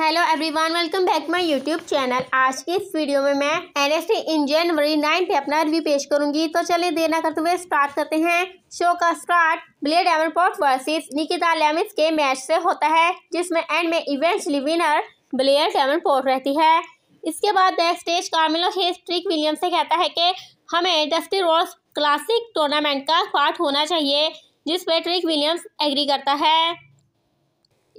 hello everyone welcome back my YouTube channel आज की इस वीडियो में मैं टी इन जनवरी नाइन पे अपना रिव्यू पेश करूंगी तो चलिए देर ना करते हुए स्टार्ट करते हैं शो का start Blair Davenport versus Nikkita Lyons के मैच से होता है जिसमें एंड में इवेंचुअली विनर ब्लेयर डेवनपोर्ट रहती है इसके बाद back stage Carmelo Hayes Trick Williams से कहता है कि हमें डस्टी रोज क्लासिक टूर्नामेंट का पार्ट होना चाहिए जिस पर ट्रिक विलियम्स एग्री करता है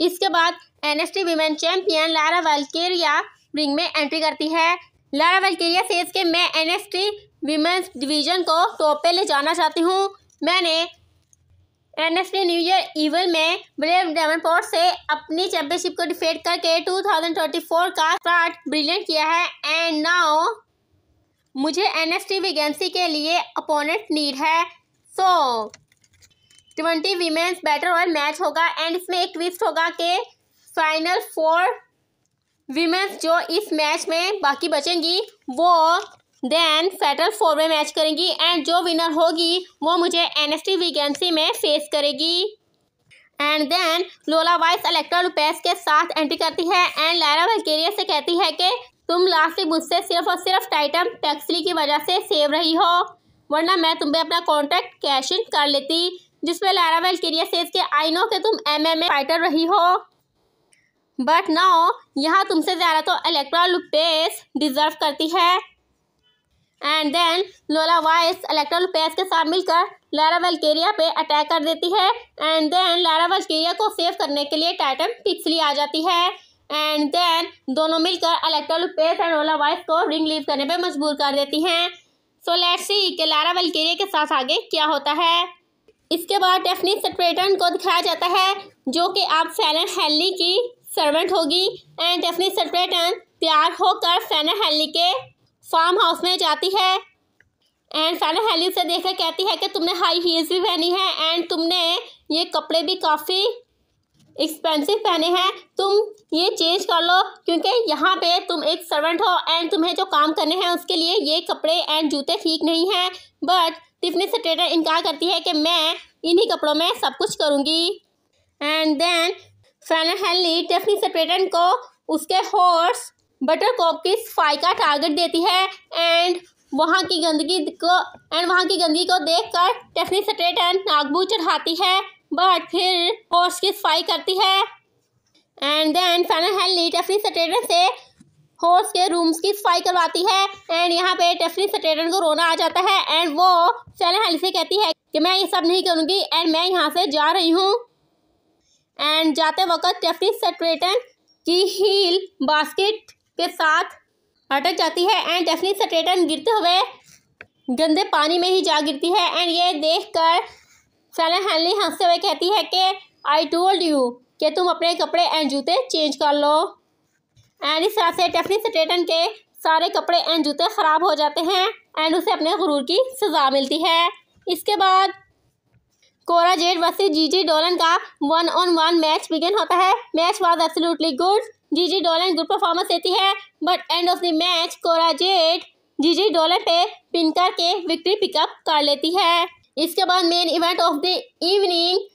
इसके बाद N S T women champion Lyra Valkyria ring में एंट्री करती है लारा वालकेरिया से इसके मैं N S T women's division को टॉप पे ले जाना चाहती हूँ मैंने N S T New Year Evil में ब्रेव डेवनपोर्ट से अपनी चैंपियनशिप को डिफेट करके 2024 का स्टार्ट ब्रिलियंट किया है एंड नाउ मुझे एन एस टी वैकेंसी के लिए अपोनेंट नीड है so so, twenty women's battle royal match होगा एंड इसमें एक ट्विस्ट होगा कि फाइनल फोर वीमेंस जो इस मैच में बाकी बचेंगी वो देन फेडरल फोर में मैच करेंगी एंड जो विनर होगी वो मुझे एन एस टी वीकेंसी में फेस करेगी and then Lola Vice Electra Lopez के साथ एंट्री करती है एंड लारा वल्केरिया से कहती है कि तुम लास्ट वीक मुझसे सिर्फ और सिर्फ टाइटम टैक्सली की वजह से सेव रही हो वरना मैं तुम्हें अपना कॉन्ट्रैक्ट कैश इन कर लेती जिसमें लारावेल क्रिया सेज के आई नो के तुम एमएमए फाइटर रही हो बट नाउ यहाँ तुमसे ज़्यादा तो अलेक्ट्रा लुपेस डिज़र्व करती है and then Lola Vice Electra Lopez के साथ मिलकर लारा वल्केरिया पे अटैक कर देती है एंड देन लारा वल्केरिया को सेव करने के लिए टाइटन पिक्सली आ जाती है एंड देन दोनों मिलकर Electra Lopez and Lola Vice को रिंग लीव करने पर मजबूर कर देती हैं सो लेट्स सी कि लारा वल्केरिया के साथ आगे क्या होता है इसके बाद टेफनी सेक्रेटन को दिखाया जाता है जो कि आप सैना हेली की सर्वेंट होगी एंड टेफनी सेक्रेटन तैयार होकर सैना हेली के फार्म हाउस में जाती है एंड सैना हेली उसे देखकर कहती है कि तुमने हाई हील्स भी पहनी है एंड तुमने ये कपड़े भी काफ़ी एक्सपेंसिव पहने हैं तुम ये चेंज कर लो क्योंकि यहाँ पे तुम एक सर्वेंट हो एंड तुम्हें जो काम करने हैं उसके लिए ये कपड़े एंड जूते ठीक नहीं हैं बट टिफनी से ट्रेडर इनकार करती है कि मैं इन्हीं कपड़ों में सब कुछ करूँगी एंड देन फैनर हेनली टिफनी सेक्रेटन को उसके हॉर्स बटरकॉप की सफाई का टारगेट देती है एंड वहाँ की गंदगी को एंड वहाँ की गंदगी को देखकर टेफनी सेक्रेटन नागबू चढ़ाती है बट फिर हॉर्स की सफाई करती है एंड देन फैनल हेनली टेफनी सेक्रेटन से होस्ट के रूम्स की सफाई करवाती है एंड यहाँ पे टेफनी सटेटन को रोना आ जाता है एंड वो सेना हेली से कहती है कि मैं ये सब नहीं करूँगी एंड मैं यहाँ से जा रही हूँ एंड जाते वक्त टेफनी सेक्रेटन की हील बास्केट के साथ अटक जाती है एंड टेफनी सेक्रेटन गिरते हुए गंदे पानी में ही जा गिरती है एंड ये देख कर सैलन हेनली हंसते हुए कहती है कि आई टोल्ड यू कि तुम अपने कपड़े एंड जूते चेंज कर लो एंड इस तरह से टेफनी स्टेटन के सारे कपड़े एंड जूते ख़राब हो जाते हैं एंड उसे अपने गुरूर की सज़ा मिलती है इसके बाद Cora Jade Gigi Dolin का one on one match begin होता है match was absolutely good Gigi Dolin good performance देती है but end of the match Cora Jade Gigi Dolin पे पिन करके विक्ट्री पिकअप कर लेती है इसके बाद main event of the evening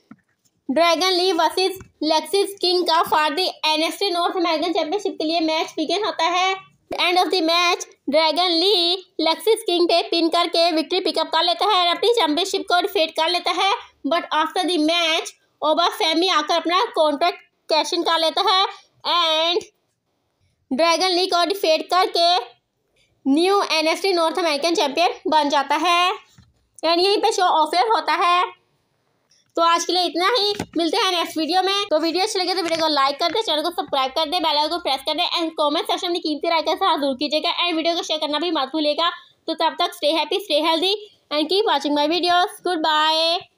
Dragon Lee versus Lexis King का for the NST North American championship के लिए मैच बिगिन होता है and of the match Dragon Lee Lexis King पे पिन करके विक्ट्री पिकअप कर लेता है और अपनी चैंपियनशिप को डिफेट कर लेता है but after the match Oba Femi आकर अपना कॉन्ट्रैक्ट कैश इन कर लेता है एंड ड्रैगन ली को डिफेट करके new NST North American champion बन जाता है एंड यहीं पे शो ऑफेयर होता है तो आज के लिए इतना ही मिलते हैं नेक्स्ट वीडियो में तो वीडियो अच्छी लगे तो वीडियो को लाइक कर दे चैनल को सब्सक्राइब कर दे बेल को प्रेस कर दे एंड कमेंट सेक्शन में कीमती राय का साथ जरूर कीजिएगा एंड वीडियो को शेयर करना भी मत भूलिएगा तो तब तक stay happy stay healthy and keep watching my videos good bye